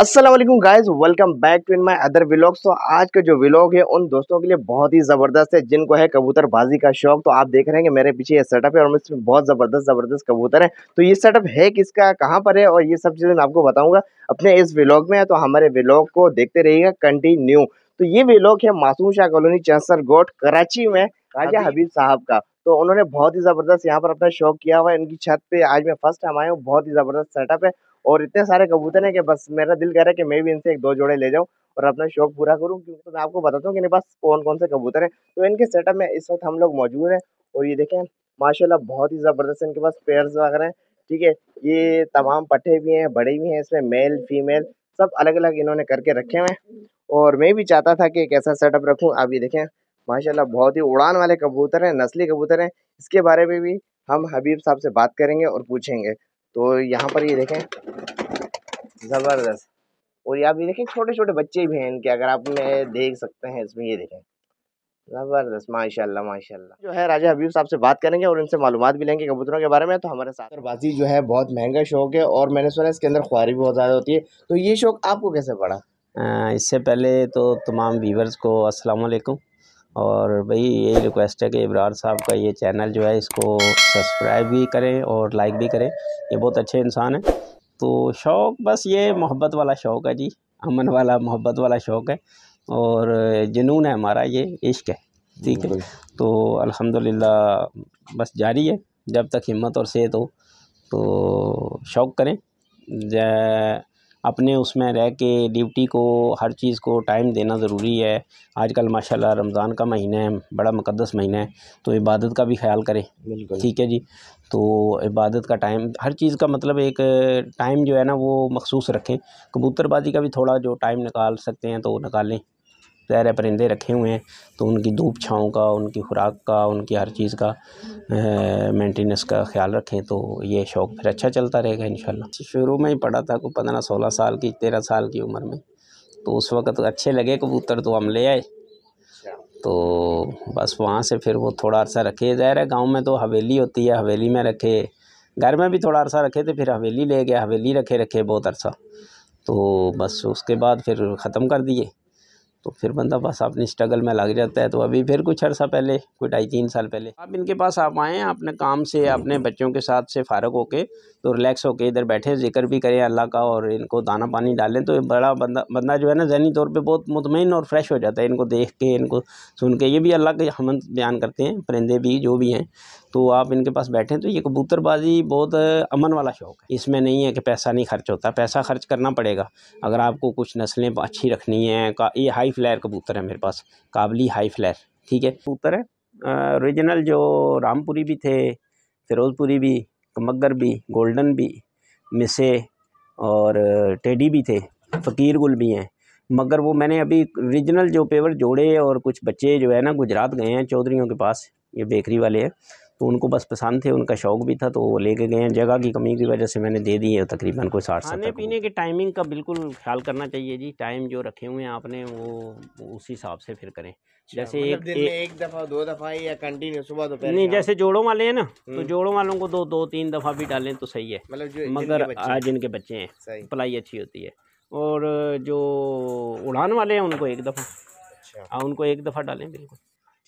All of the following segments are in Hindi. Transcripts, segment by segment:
Aslam guys welcome back to in my other vlog तो आज का जो व्लॉग है उन दोस्तों के लिए बहुत ही ज़बरदस्त है जिनको है कबूतरबाजी का शौक तो आप देख रहे हैं कि मेरे पीछे ये सेटअप है और इसमें बहुत ज़बरदस्त ज़बरदस्त कबूतर है तो ये सेटअप है किसका कहाँ पर है और ये सब चीज़ें मैं आपको बताऊँगा अपने इस व्लॉग में तो हमारे व्लॉग को देखते रहिएगा कंटिन्यू तो ये व्लॉग है मासूम शाह कॉलोनी चंसर गोट कराची में राजा हाँ हबीब साहब का तो उन्होंने बहुत ही ज़बरदस्त यहाँ पर अपना शौक किया हुआ है इनकी छत पे आज मैं फर्स्ट टाइम आया हूँ बहुत ही ज़बरदस्त सेटअप है और इतने सारे कबूतर हैं कि बस मेरा दिल कह रहा है कि मैं भी इनसे एक दो जोड़े ले जाऊँ और अपना शौक पूरा करूँ क्योंकि तो मैं आपको बताता हूँ कि मेरे पास कौन कौन से कबूतर हैं तो इनके सेटअप में इस वक्त हम लोग मौजूद हैं और ये देखें माशाला बहुत ही ज़बरदस्त इनके पास पेयर्स वगैरह हैं ठीक है ये तमाम पट्टे भी हैं बड़े भी हैं इसमें मेल फीमेल सब अलग अलग इन्होंने करके रखे हुए हैं और मैं भी चाहता था कि एक ऐसा सेटअप रखूँ आप ये देखें माशाल्लाह बहुत ही उड़ान वाले कबूतर हैं नस्ली कबूतर हैं इसके बारे में भी हम हबीब साहब से बात करेंगे और पूछेंगे तो यहाँ पर ये देखें ज़बरदस्त और ये आप ये देखें छोटे छोटे बच्चे भी हैं इनके अगर आप में देख सकते हैं इसमें ये देखें ज़बरदस्त माशाल्लाह माशाल्लाह जो है राजा हबीब साहब से बात करेंगे और इनसे मालूम भी लेंगे कबूतरों के बारे में तो हमारे साथ बाजी जो है बहुत महंगा शौक है और मैंने सुना इसके अंदर ख्वारी भी बहुत ज़्यादा होती है तो ये शौक आपको कैसे पड़ा इससे पहले तो तमाम व्यूवर्स को असलकम और भाई यही रिक्वेस्ट है कि इब्रार साहब का ये चैनल जो है इसको सब्सक्राइब भी करें और लाइक भी करें ये बहुत अच्छे इंसान हैं तो शौक़ बस ये मोहब्बत वाला शौक़ है जी अमन वाला मोहब्बत वाला शौक़ है और जुनून है हमारा ये इश्क है ठीक है तो अल्हम्दुलिल्लाह बस जारी है जब तक हिम्मत और सेहत हो तो शौक़ करें जय अपने उसमें रह के ड्यूटी को हर चीज़ को टाइम देना ज़रूरी है आजकल माशाल्लाह रमज़ान का महीना है बड़ा मुक़द्दस महीना है तो इबादत का भी ख़्याल करें ठीक है जी तो इबादत का टाइम हर चीज़ का मतलब एक टाइम जो है ना वो मखसूस रखें कबूतरबाज़ी का भी थोड़ा जो टाइम निकाल सकते हैं तो निकालें ज़ाहिर परिंदे रखे हुए हैं तो उनकी धूप छाँव का उनकी खुराक का उनकी हर चीज़ का मेंटेनेंस का ख्याल रखें तो ये शौक़ फिर अच्छा चलता रहेगा इन शुरू में ही पढ़ा था कोई पंद्रह सोलह साल की तेरह साल की उम्र में तो उस वक़्त अच्छे लगे कबूतर तो हम ले आए तो बस वहाँ से फिर वो थोड़ा अरसा रखे ज़ाहिर है गाँव में तो हवेली होती है हवेली में रखे घर में भी थोड़ा अरसा रखे थे तो फिर हवेली ले गया हवेली रखे रखे बहुत अरसा तो बस उसके बाद फिर ख़त्म कर दिए तो फिर बंदा बस अपनी स्ट्रगल में लग जाता है तो अभी फिर कुछ अर्सा पहले कोई ढाई तीन साल पहले आप इनके पास आप आएँ अपने काम से अपने बच्चों के साथ से फारग होके तो रिलैक्स होके इधर बैठे जिक्र भी करें अल्लाह का और इनको दाना पानी डालें तो बड़ा बंदा बंदा जो है ना जहनी तौर पर बहुत मुतमिन और फ्रेश हो जाता है इनको देख के इनको सुन के ये भी अल्लाह के हम बयान करते हैं परिंदे भी जो भी हैं तो आप इनके पास बैठें तो ये कबूतरबाजी बहुत अमन वाला शौक़ है इसमें नहीं है कि पैसा नहीं खर्च होता पैसा खर्च करना पड़ेगा अगर आपको कुछ नस्लें अच्छी रखनी का ये हाई फ्लैर कबूतर है मेरे पास काबली हाई फ्लैर ठीक है कबूतर है औरिजिनल जो रामपुरी भी थे फिरोजपुरी भी कमगर भी गोल्डन भी मिसे और टेडी भी थे फ़कीर गुल भी हैं मगर वो मैंने अभी रिजनल जो पेवर जोड़े और कुछ बच्चे जो है ना गुजरात गए हैं चौधरीों के पास ये बेकरी वाले हैं तो उनको बस पसंद थे उनका शौक़ भी था तो वो लेके गए हैं जगह की कमी की वजह से मैंने दे दी है तकरीबन कोई साठ खाने पीने की टाइमिंग का बिल्कुल ख्याल करना चाहिए जी टाइम जो रखे हुए हैं आपने वो उसी हिसाब से फिर करें जैसे मतलब एक, दिन एक, एक दफ़ा दो दफ़ा या कंटिन्यू सुबह दोपहर नहीं जैसे जोड़ों वाले हैं ना तो हम्म। जोड़ों वालों को दो दो तीन दफ़ा भी डालें तो सही है मतलब मगर आज इनके बच्चे हैं पलाई अच्छी होती है और जो उड़ान वाले हैं उनको एक दफ़ा अच्छा। हाँ, उनको एक दफ़ा डालें बिल्कुल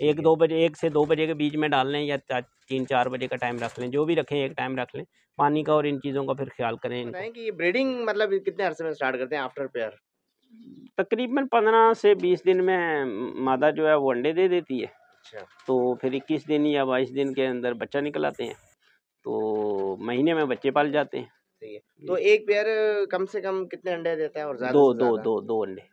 एक दो बजे एक से दो बजे के बीच में डाल लें या तीन चार बजे का टाइम रख लें जो भी रखें एक टाइम रख लें पानी का और इन चीज़ों का फिर ख्याल करें तो कि ब्रीडिंग मतलब कितने अरसे में स्टार्ट करते हैं आफ्टर पेयर तकरीबन पंद्रह से बीस दिन में मादा जो है वो अंडे दे देती है अच्छा तो फिर इक्कीस दिन या बाईस दिन के अंदर बच्चा निकल आते हैं तो महीने में बच्चे पाल जाते हैं तो एक पेयर कम से कम कितने अंडे देता है और दो दो दो दो अंडे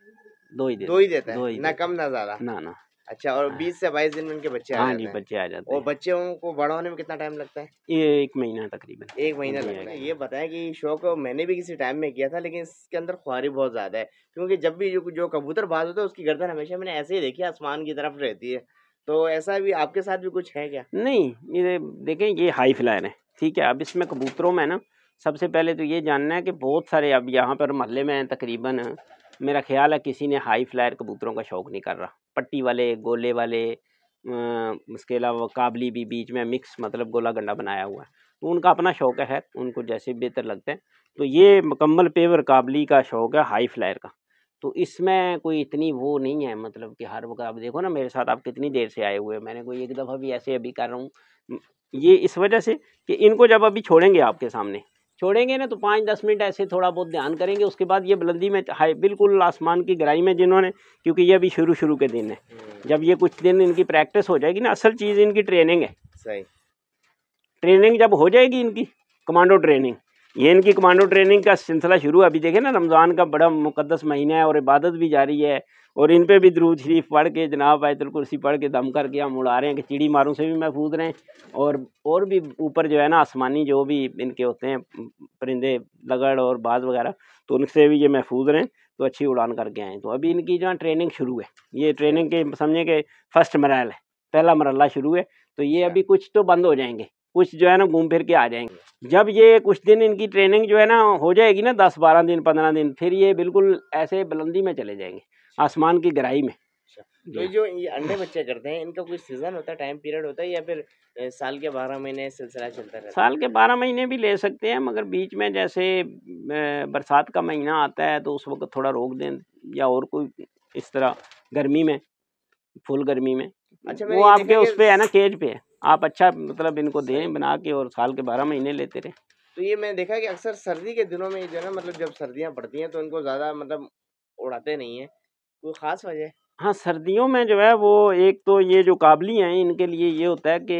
दो ही देता दो ही देता है ना कम ना ज़्यादा ना ना अच्छा और बीस से बाईस दिन में उनके बच्चे हाँ जी बच्चे आ जाते हैं और बच्चों को बड़ा होने में कितना टाइम लगता है ये एक महीना तकरीबन एक महीना लगता है ये बताएं कि शौक तो मैंने भी किसी टाइम में किया था लेकिन इसके अंदर खुआरी बहुत ज़्यादा है क्योंकि जब भी जो जो कबूतर बाज होता है उसकी गर्दन हमेशा मैंने ऐसे ही देखी आसमान की तरफ रहती है तो ऐसा भी आपके साथ भी कुछ है क्या नहीं ये देखें ये हाई फ्लायर है ठीक है अब इसमें कबूतरों में ना सबसे पहले तो ये जानना है कि बहुत सारे अब यहाँ पर महल्ले में तकरीबन मेरा ख्याल है किसी ने हाई फ्लायर कबूतरों का शौक नहीं कर रहा पट्टी वाले गोले वाले उसके अलावा काबली भी बीच में मिक्स मतलब गोला गंडा बनाया हुआ है तो उनका अपना शौक़ है उनको जैसे बेहतर लगते हैं तो ये मुकम्मल पेवर काबली का शौक़ है हाई फ्लायर का तो इसमें कोई इतनी वो नहीं है मतलब कि हर वक्त आप देखो ना मेरे साथ आप कितनी देर से आए हुए हैं मैंने कोई एक दफ़ा भी ऐसे अभी कर रहा हूँ ये इस वजह से कि इनको जब अभी छोड़ेंगे आपके सामने छोड़ेंगे ना तो पाँच दस मिनट ऐसे थोड़ा बहुत ध्यान करेंगे उसके बाद ये बुलंदी में हाई बिल्कुल आसमान की गहराई में जिन्होंने क्योंकि ये अभी शुरू शुरू के दिन है हम्म। जब ये कुछ दिन इनकी प्रैक्टिस हो जाएगी ना असल चीज़ इनकी ट्रेनिंग है सही ट्रेनिंग जब हो जाएगी इनकी कमांडो ट्रेनिंग ये इनकी कमांडो ट्रेनिंग का सिलसिला शुरू है अभी देखें ना रमज़ान का बड़ा मुकदस महीना है और इबादत भी जारी है और इन पर भी दरूद शरीफ पढ़ के जनाब आयतल कुर्सी पढ़ के दम करके हम उड़ा रहे हैं कि चिड़ी मारों से भी महफूज रहें और और भी ऊपर जो है ना आसमानी जो भी इनके होते हैं परिंदे लगड़ और बाज वगैरह तो उनसे भी ये महफूज रहें तो अच्छी उड़ान करके आएँ तो अभी इनकी जो है ट्रेनिंग शुरू है ये ट्रेनिंग के समझें कि फ़र्स्ट मरल है पहला मरला शुरू है तो ये अच्छा। अभी कुछ तो बंद हो जाएंगे कुछ जो है ना घूम फिर के आ जाएंगे जब ये कुछ दिन इनकी ट्रेनिंग जो है ना हो जाएगी ना दस बारह दिन पंद्रह दिन फिर ये बिल्कुल ऐसे बुलंदी में चले जाएंगे आसमान की गहराई में अच्छा, तो जो ये अंडे बच्चे करते हैं इनका कोई सीजन होता है टाइम पीरियड होता है या फिर साल के बारह महीने सिलसिला चलता रहता साल के बारह महीने भी ले सकते हैं मगर बीच में जैसे बरसात का महीना आता है तो उस वक्त थोड़ा रोक दें या और कोई इस तरह गर्मी में फुल गर्मी में अच्छा वो आपके उस पर है ना केज पे है आप अच्छा मतलब इनको दें बना के और साल के बारह महीने लेते रहे तो ये मैंने देखा कि अक्सर सर्दी के दिनों में जो है ना मतलब जब सर्दियाँ पड़ती हैं तो इनको ज़्यादा मतलब उड़ाते नहीं हैं कोई ख़ास वजह हाँ सर्दियों में जो है वो एक तो ये जो काबली हैं इनके लिए ये होता है कि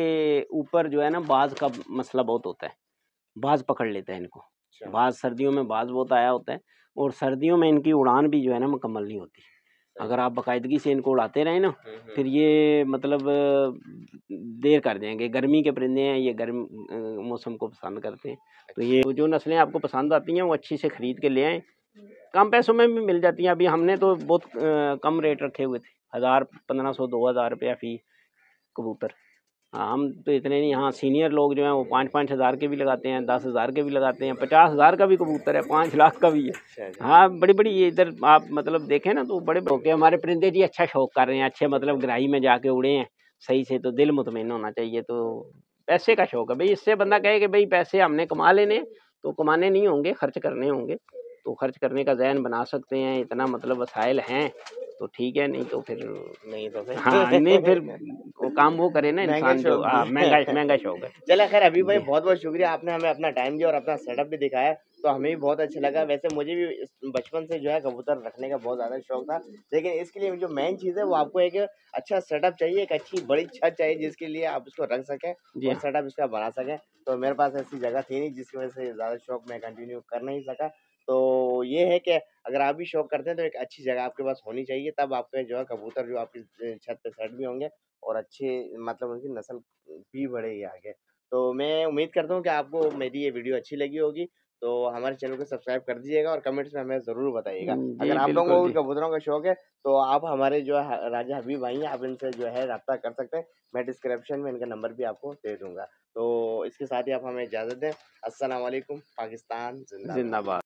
ऊपर जो है ना बाज का मसला बहुत होता है बाज पकड़ लेते हैं इनको अच्छा। बाज सर्दियों में बाज बहुत आया होता है और सर्दियों में इनकी उड़ान भी जो है ना मुकम्मल नहीं होती अगर आप बाकायदगी से इनको उड़ाते रहें ना हम्म, हम्म। फिर ये मतलब देर कर देंगे गर्मी के परिंदे हैं ये गर्म मौसम को पसंद करते हैं तो अच्छा। ये जो नस्लें आपको पसंद आती हैं वो अच्छी से ख़रीद के ले आएँ कम पैसों में भी मिल जाती हैं अभी हमने तो बहुत कम रेट रखे हुए थे हज़ार पंद्रह सौ दो हज़ार रुपया फ़ी कबूतर हाँ हम तो इतने नहीं हाँ सीनियर लोग जो हैं वो पाँच पाँच हज़ार के भी लगाते हैं दस हज़ार के भी लगाते हैं पचास हज़ार का भी कबूतर है पाँच लाख का भी है अच्छा हाँ बड़ी बड़ी ये इधर आप मतलब देखें ना तो बड़े होके हमारे परिंदे जी अच्छा शौक कर रहे हैं अच्छे मतलब ग्राही में जाके उड़े हैं सही से तो दिल मुतमिन होना चाहिए तो पैसे का शौक है भाई इससे बंदा कहे कि भाई पैसे हमने कमा लेने तो कमाने नहीं होंगे खर्च करने होंगे तो खर्च करने का जहन बना सकते हैं इतना मतलब वसाइल हैं तो ठीक है नहीं तो फिर नहीं तो फिर हाँ नहीं फिर वो काम वो करे ना इंसान जो हाँ, महंगा महंगा शौक है चलो खैर अभी भाई बहुत बहुत शुक्रिया आपने हमें अपना टाइम दिया और अपना सेटअप भी दिखाया तो हमें भी बहुत अच्छा लगा वैसे मुझे भी बचपन से जो है कबूतर रखने का बहुत ज़्यादा शौक था लेकिन इसके लिए जो मेन चीज़ है वो आपको एक अच्छा सेटअप चाहिए एक अच्छी बड़ी छत चाहिए जिसके लिए आप उसको रख सकें और हाँ। सेटअप इसका बना सकें तो मेरे पास ऐसी जगह थी नहीं जिसकी वजह से ज़्यादा शौक मैं कंटिन्यू कर नहीं सका तो ये है कि अगर आप भी शौक करते हैं तो एक अच्छी जगह आपके पास होनी चाहिए तब आपके जो है कबूतर जो आपकी छत पे सेट भी होंगे और अच्छे मतलब उनकी नस्ल भी बढ़ेगी आगे तो मैं उम्मीद करता हूँ कि आपको मेरी ये वीडियो अच्छी लगी होगी तो हमारे चैनल को सब्सक्राइब कर दीजिएगा और कमेंट्स में हमें ज़रूर बताइएगा अगर आप लोगों को कबूतरों का शौक है तो आप हमारे जो है राजा हबीब भाई हैं आप इनसे जो है रब्ता कर सकते हैं मैं डिस्क्रिप्शन में इनका नंबर भी आपको दे दूंगा तो इसके साथ ही आप हमें इजाज़त दें असलम पाकिस्तान जिंदाबाद